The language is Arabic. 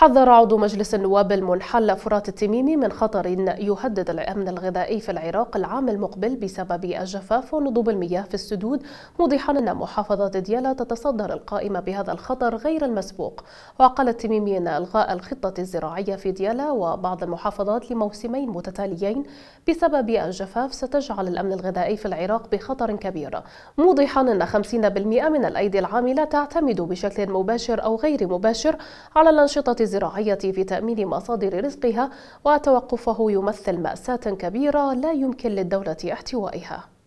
حذر عضو مجلس النواب المنحل فرات التميمي من خطر يهدد الأمن الغذائي في العراق العام المقبل بسبب الجفاف ونضوب المياه في السدود موضحا أن محافظة ديالى تتصدر القائمة بهذا الخطر غير المسبوق وقال التميمي أن إلغاء الخطة الزراعية في ديالى وبعض المحافظات لموسمين متتاليين بسبب الجفاف ستجعل الأمن الغذائي في العراق بخطر كبير موضحا أن 50% من الأيدي العاملة تعتمد بشكل مباشر أو غير مباشر على الأنشطة الزراعية في تأمين مصادر رزقها وتوقفه يمثل مأساة كبيرة لا يمكن للدولة احتوائها